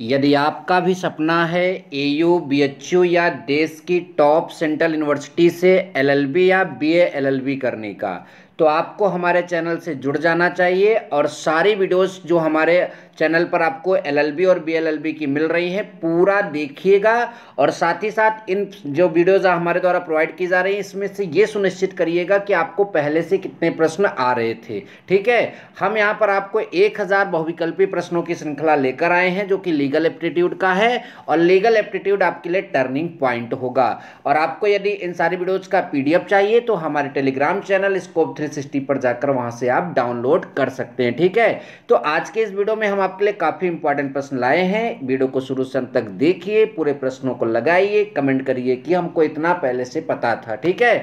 यदि आपका भी सपना है A U B H U या देश की टॉप सेंट्रल यूनिवर्सिटी से एलएलबी या बीए एलएलबी करने का तो आपको हमारे चैनल से जुड़ जाना चाहिए और सारी वीडियोस जो हमारे चैनल पर आपको एलएलबी और बीएलएलबी की मिल रही है पूरा देखिएगा और साथ ही साथ इन जो वीडियोज़ हमारे द्वारा प्रोवाइड की जा रही है इसमें से ये सुनिश्चित करिएगा कि आपको पहले से कितने प्रश्न आ रहे थे ठीक है हम यहाँ पर आपको एक हज़ार बहुविकल्पी प्रश्नों की श्रृंखला लेकर आए हैं जो कि लीगल एप्टीट्यूड का है और लीगल एप्टीट्यूड आपके लिए टर्निंग पॉइंट होगा और आपको यदि इन सारी वीडियोज का पीडीएफ चाहिए तो हमारे टेलीग्राम चैनल स्कोप 360 पर जाकर वहां से आप डाउनलोड कर सकते हैं ठीक है तो आज के इस वीडियो में हम आपके लिए काफ़ी इंपॉर्टेंट प्रश्न लाए हैं वीडियो को शुरू से तक देखिए पूरे प्रश्नों को लगाइए कमेंट करिए कि हमको इतना पहले से पता था ठीक है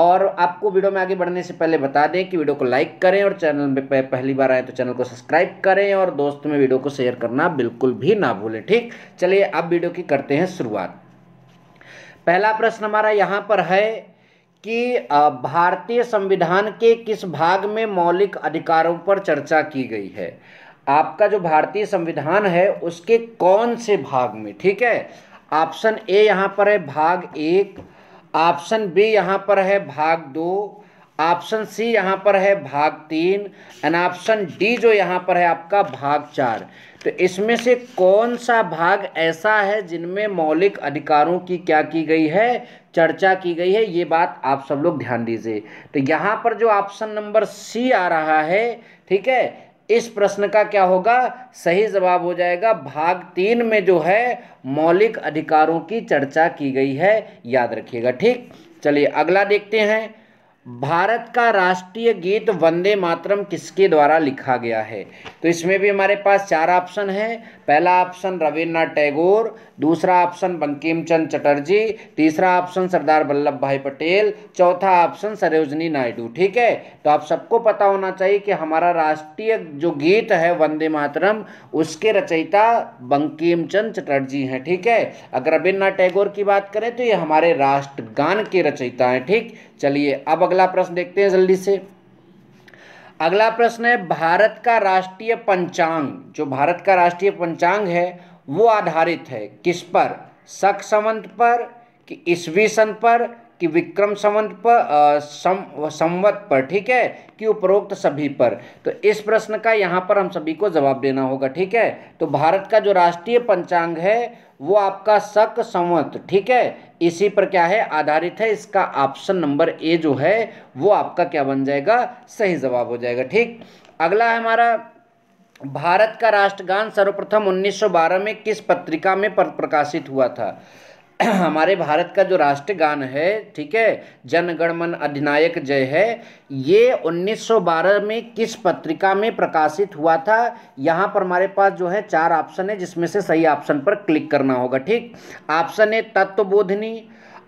और आपको वीडियो में आगे बढ़ने से पहले बता दें कि वीडियो को लाइक करें और चैनल में पहली बार आए तो चैनल को सब्सक्राइब करें और दोस्तों में वीडियो को शेयर करना बिल्कुल भी ना भूलें ठीक चलिए अब वीडियो की करते हैं शुरुआत पहला प्रश्न हमारा यहाँ पर है कि भारतीय संविधान के किस भाग में मौलिक अधिकारों पर चर्चा की गई है आपका जो भारतीय संविधान है उसके कौन से भाग में ठीक है ऑप्शन ए यहाँ पर है भाग एक ऑप्शन बी यहाँ पर है भाग दो ऑप्शन सी यहाँ पर है भाग तीन एंड ऑप्शन डी जो यहाँ पर है आपका भाग चार तो इसमें से कौन सा भाग ऐसा है जिनमें मौलिक अधिकारों की क्या की गई है चर्चा की गई है ये बात आप सब लोग ध्यान दीजिए तो यहाँ पर जो ऑप्शन नंबर सी आ रहा है ठीक है इस प्रश्न का क्या होगा सही जवाब हो जाएगा भाग तीन में जो है मौलिक अधिकारों की चर्चा की गई है याद रखिएगा ठीक चलिए अगला देखते हैं भारत का राष्ट्रीय गीत वंदे मातरम किसके द्वारा लिखा गया है तो इसमें भी हमारे पास चार ऑप्शन है पहला ऑप्शन रविन्द्रनाथ टैगोर दूसरा ऑप्शन बंकिम चंद चटर्जी तीसरा ऑप्शन सरदार वल्लभ भाई पटेल चौथा ऑप्शन सरोजनी नायडू ठीक है तो आप सबको पता होना चाहिए कि हमारा राष्ट्रीय जो गीत है वंदे मातरम उसके रचयिता बंकिम चंद चटर्जी हैं ठीक है अगर रविन्द्रनाथ टैगोर की बात करें तो ये हमारे राष्ट्रगान के रचयिता हैं ठीक चलिए अब अगला अगला प्रश्न देखते हैं जल्दी से अगला प्रश्न है भारत का राष्ट्रीय पंचांग जो भारत का राष्ट्रीय पंचांग है वो आधारित है किस पर शक संवंत पर कि ईस्वी सन पर कि विक्रम संवंत पर सम संवत पर ठीक है कि उपरोक्त सभी पर तो इस प्रश्न का यहाँ पर हम सभी को जवाब देना होगा ठीक है तो भारत का जो राष्ट्रीय पंचांग है वो आपका शक संवत ठीक है इसी पर क्या है आधारित है इसका ऑप्शन नंबर ए जो है वो आपका क्या बन जाएगा सही जवाब हो जाएगा ठीक अगला है हमारा भारत का राष्ट्रगान सर्वप्रथम 1912 में किस पत्रिका में प्रकाशित हुआ था हमारे भारत का जो राष्ट्रगान है ठीक है जनगणमन अधिनायक जय है ये 1912 में किस पत्रिका में प्रकाशित हुआ था यहाँ पर हमारे पास जो है चार ऑप्शन है जिसमें से सही ऑप्शन पर क्लिक करना होगा ठीक ऑप्शन है तत्वबोधनी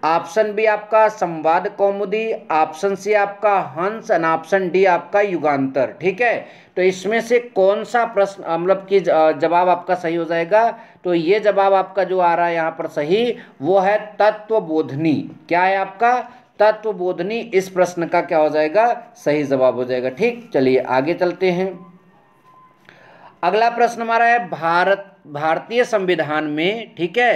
ऑप्शन बी आपका संवाद कौमुदी ऑप्शन सी आपका हंस एंड ऑप्शन डी आपका युगांतर ठीक है तो इसमें से कौन सा प्रश्न मतलब कि जवाब आपका सही हो जाएगा तो ये जवाब आपका जो आ रहा है यहाँ पर सही वो है तत्व बोधनी क्या है आपका तत्व बोधनी इस प्रश्न का क्या हो जाएगा सही जवाब हो जाएगा ठीक चलिए आगे चलते हैं अगला प्रश्न हमारा है भारत भारतीय संविधान में ठीक है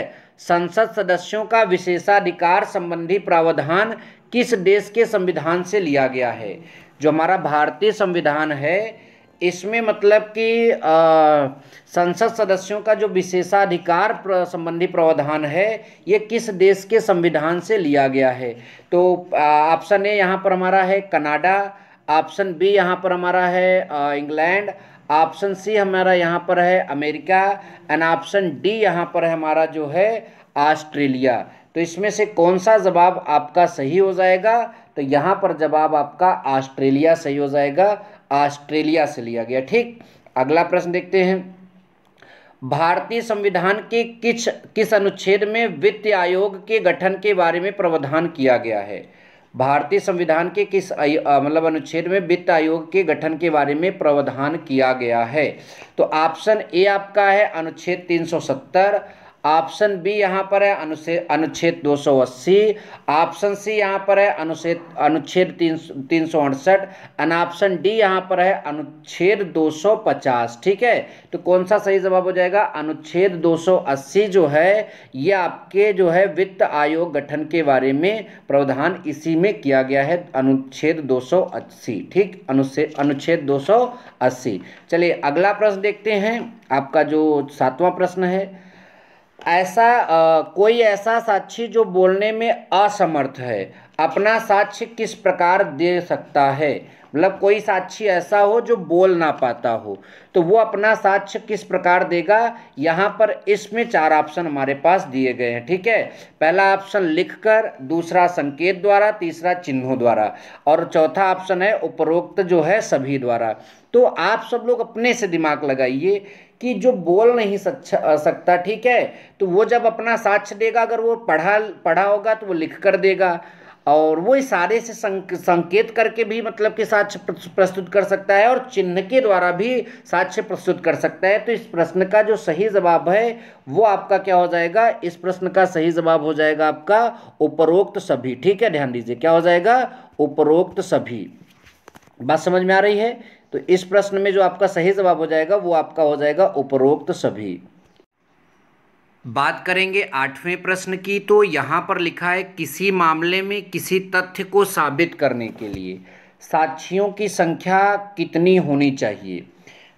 संसद सदस्यों का विशेषाधिकार संबंधी प्रावधान किस देश के संविधान से लिया गया है जो हमारा भारतीय संविधान है इसमें मतलब कि संसद सदस्यों का जो विशेषाधिकार संबंधी प्रावधान है ये किस देश के संविधान से लिया गया है तो ऑप्शन ए यहाँ पर हमारा है कनाडा ऑप्शन बी यहाँ पर हमारा है इंग्लैंड ऑप्शन सी हमारा यहाँ पर है अमेरिका एंड ऑप्शन डी यहाँ पर है हमारा जो है ऑस्ट्रेलिया तो इसमें से कौन सा जवाब आपका सही हो जाएगा तो यहाँ पर जवाब आपका ऑस्ट्रेलिया सही हो जाएगा ऑस्ट्रेलिया से लिया गया ठीक अगला प्रश्न देखते हैं भारतीय संविधान के किस किस अनुच्छेद में वित्त आयोग के गठन के बारे में प्रावधान किया गया है भारतीय संविधान के किस मतलब अनुच्छेद में वित्त आयोग के गठन के बारे में प्रावधान किया गया है तो ऑप्शन ए आपका है अनुच्छेद 370 ऑप्शन बी यहाँ पर है अनुच्छेद अस्सी ऑप्शन सी यहाँ पर है अनुच्छेद अनुच्छेद तीन सौ अड़सठ एंड ऑप्शन डी यहाँ पर है अनुच्छेद 250 ठीक है तो कौन सा सही जवाब हो जाएगा अनुच्छेद 280 जो है ये आपके जो है वित्त आयोग गठन के बारे में प्रावधान इसी में किया गया है अनुच्छेद 280 ठीक अनुच्छेद अनुच्छेद अस्सी चलिए अगला प्रश्न देखते हैं आपका जो सातवां प्रश्न है ऐसा आ, कोई ऐसा साक्षी जो बोलने में असमर्थ है अपना साक्ष्य किस प्रकार दे सकता है मतलब कोई साक्षी ऐसा हो जो बोल ना पाता हो तो वो अपना साक्ष्य किस प्रकार देगा यहाँ पर इसमें चार ऑप्शन हमारे पास दिए गए हैं ठीक है पहला ऑप्शन लिखकर दूसरा संकेत द्वारा तीसरा चिन्हों द्वारा और चौथा ऑप्शन है उपरोक्त जो है सभी द्वारा तो आप सब लोग अपने से दिमाग लगाइए कि जो बोल नहीं सकता ठीक है तो वो जब अपना साक्ष्य देगा अगर वो पढ़ा पढ़ा होगा तो वो लिख कर देगा और वो इशारे से संकेत करके भी मतलब कि साक्ष्य प्रस्तुत कर सकता है और चिन्ह के द्वारा भी साक्ष्य प्रस्तुत कर सकता है तो इस प्रश्न का जो सही जवाब है वो आपका क्या हो जाएगा इस प्रश्न का सही जवाब हो जाएगा आपका उपरोक्त सभी ठीक है ध्यान दीजिए क्या हो जाएगा उपरोक्त सभी बात समझ में आ रही है तो इस प्रश्न में जो आपका सही जवाब हो जाएगा वो आपका हो जाएगा उपरोक्त सभी बात करेंगे आठवें प्रश्न की तो यहाँ पर लिखा है किसी मामले में किसी तथ्य को साबित करने के लिए साक्षियों की संख्या कितनी होनी चाहिए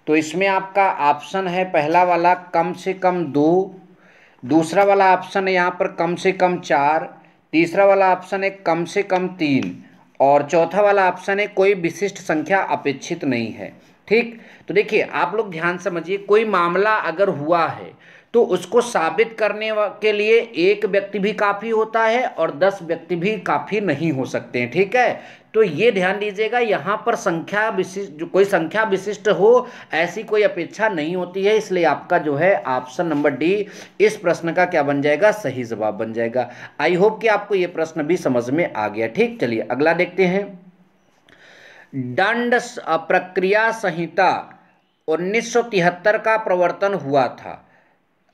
तो इसमें आपका ऑप्शन है पहला वाला कम से कम दो दूसरा वाला ऑप्शन है यहाँ पर कम से कम चार तीसरा वाला ऑप्शन है कम से कम तीन और चौथा वाला ऑप्शन है कोई विशिष्ट संख्या अपेक्षित नहीं है ठीक तो देखिए आप लोग ध्यान समझिए कोई मामला अगर हुआ है तो उसको साबित करने के लिए एक व्यक्ति भी काफ़ी होता है और दस व्यक्ति भी काफ़ी नहीं हो सकते हैं ठीक है तो ये ध्यान दीजिएगा यहाँ पर संख्या विशिष्ट जो कोई संख्या विशिष्ट हो ऐसी कोई अपेक्षा नहीं होती है इसलिए आपका जो है ऑप्शन नंबर डी इस प्रश्न का क्या बन जाएगा सही जवाब बन जाएगा आई होप कि आपको ये प्रश्न भी समझ में आ गया ठीक चलिए अगला देखते हैं दंड प्रक्रिया संहिता उन्नीस का प्रवर्तन हुआ था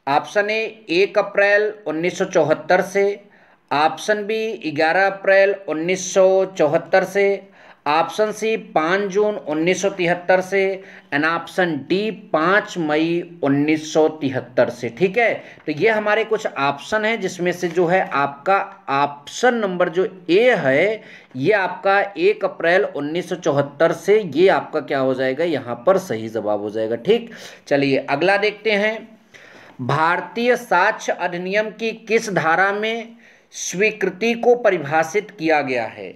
ऑप्शन ए एक अप्रैल 1974 से ऑप्शन बी 11 अप्रैल 1974 से ऑप्शन सी 5 जून 1973 से एंड ऑप्शन डी 5 मई 1973 से ठीक है तो ये हमारे कुछ ऑप्शन हैं जिसमें से जो है आपका ऑप्शन नंबर जो ए है ये आपका एक अप्रैल 1974 से ये आपका क्या हो जाएगा यहाँ पर सही जवाब हो जाएगा ठीक चलिए अगला देखते हैं भारतीय साक्ष्य अधिनियम की किस धारा में स्वीकृति को परिभाषित किया गया है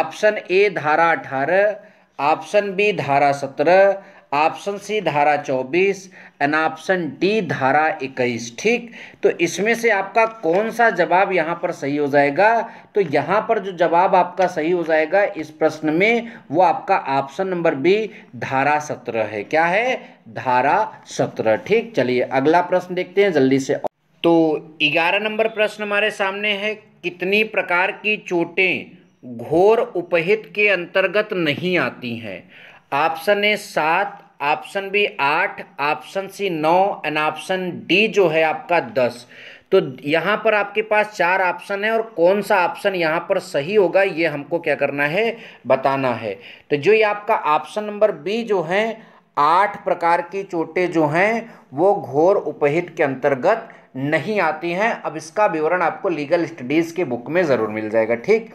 ऑप्शन ए धारा अठारह ऑप्शन बी धारा सत्रह ऑप्शन सी धारा 24 एंड ऑप्शन डी धारा 21 ठीक तो इसमें से आपका कौन सा जवाब यहाँ पर सही हो जाएगा तो यहाँ पर जो जवाब आपका सही हो जाएगा इस प्रश्न में वो आपका ऑप्शन नंबर बी धारा 17 है क्या है धारा 17 ठीक चलिए अगला प्रश्न देखते हैं जल्दी से तो ग्यारह नंबर प्रश्न हमारे सामने है कितनी प्रकार की चोटें घोर उपहित के अंतर्गत नहीं आती हैं ऑप्शन ए सात ऑप्शन बी आठ ऑप्शन सी नौ एंड ऑप्शन डी जो है आपका दस तो यहाँ पर आपके पास चार ऑप्शन है और कौन सा ऑप्शन यहाँ पर सही होगा ये हमको क्या करना है बताना है तो जो ये आपका ऑप्शन नंबर बी जो है आठ प्रकार की चोटें जो हैं वो घोर उपहित के अंतर्गत नहीं आती हैं अब इसका विवरण आपको लीगल स्टडीज़ के बुक में ज़रूर मिल जाएगा ठीक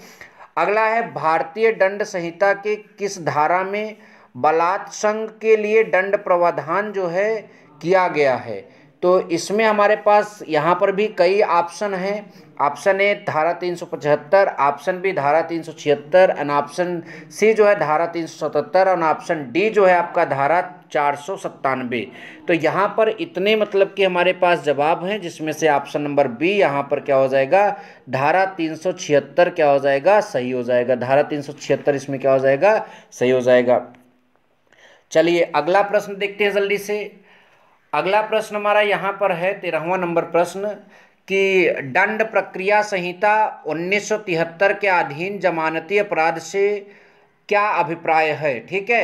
अगला है भारतीय दंड संहिता के किस धारा में बलात्संग के लिए दंड प्रावधान जो है किया गया है तो इसमें हमारे पास यहाँ पर भी कई ऑप्शन हैं ऑप्शन ए धारा पचहत्तर ऑप्शन बी धारा तीन छिहत्तर एंड ऑप्शन सी जो है धारा तीन सतहत्तर और ऑप्शन डी जो है आपका धारा चार सौ सत्तानवे तो यहाँ पर इतने मतलब कि हमारे पास जवाब हैं जिसमें से ऑप्शन नंबर बी यहाँ पर क्या हो जाएगा धारा तीन सौ छिहत्तर क्या हो जाएगा सही हो जाएगा धारा तीन सौ छिहत्तर इसमें क्या हो जाएगा सही हो जाएगा चलिए अगला प्रश्न देखते हैं जल्दी से अगला प्रश्न हमारा यहाँ पर है तेरहवा नंबर प्रश्न कि दंड प्रक्रिया संहिता 1973 के अधीन जमानती अपराध से क्या अभिप्राय है ठीक है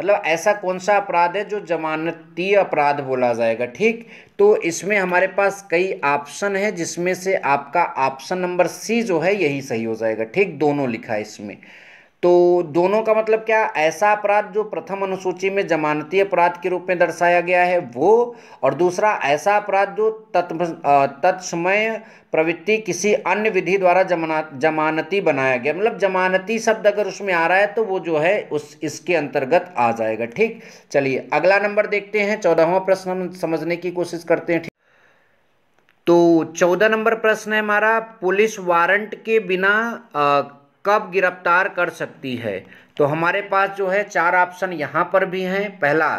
मतलब ऐसा कौन सा अपराध है जो जमानती अपराध बोला जाएगा ठीक तो इसमें हमारे पास कई ऑप्शन है जिसमें से आपका ऑप्शन नंबर सी जो है यही सही हो जाएगा ठीक दोनों लिखा है इसमें तो दोनों का मतलब क्या ऐसा अपराध जो प्रथम अनुसूची में जमानती अपराध के रूप में दर्शाया गया है वो और दूसरा ऐसा अपराध जो तत्म तत्समय प्रवृत्ति किसी अन्य विधि द्वारा जमानती बनाया गया मतलब जमानती शब्द अगर उसमें आ रहा है तो वो जो है उस इसके अंतर्गत आ जाएगा ठीक चलिए अगला नंबर देखते हैं चौदहवा प्रश्न हम समझने की कोशिश करते हैं ठीक तो चौदह नंबर प्रश्न है हमारा पुलिस वारंट के बिना आ, कब गिरफ्तार कर सकती है तो हमारे पास जो है चार ऑप्शन यहाँ पर भी हैं पहला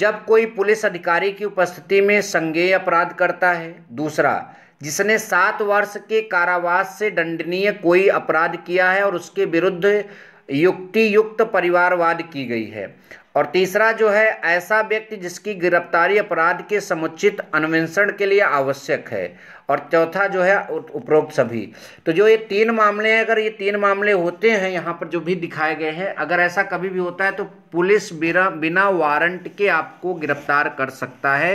जब कोई पुलिस अधिकारी की उपस्थिति में संज्ञेय अपराध करता है दूसरा जिसने सात वर्ष के कारावास से दंडनीय कोई अपराध किया है और उसके विरुद्ध युक्ति युक्त परिवारवाद की गई है और तीसरा जो है ऐसा व्यक्ति जिसकी गिरफ्तारी अपराध के समुचित अन्वेषण के लिए आवश्यक है और चौथा जो है उपरोक्त सभी तो जो ये तीन मामले हैं अगर ये तीन मामले होते हैं यहाँ पर जो भी दिखाए गए हैं अगर ऐसा कभी भी होता है तो पुलिस बिना बिना वारंट के आपको गिरफ्तार कर सकता है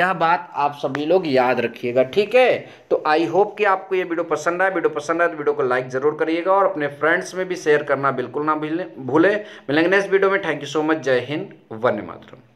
यह बात आप सभी लोग याद रखिएगा ठीक है तो आई होप कि आपको ये वीडियो पसंद आए वीडियो पसंद आए तो वीडियो को लाइक जरूर करिएगा और अपने फ्रेंड्स में भी शेयर करना बिल्कुल ना भूलें मिलेंगे नेक्स्ट वीडियो में थैंक यू सो मच जय हिंद वन्य मातरम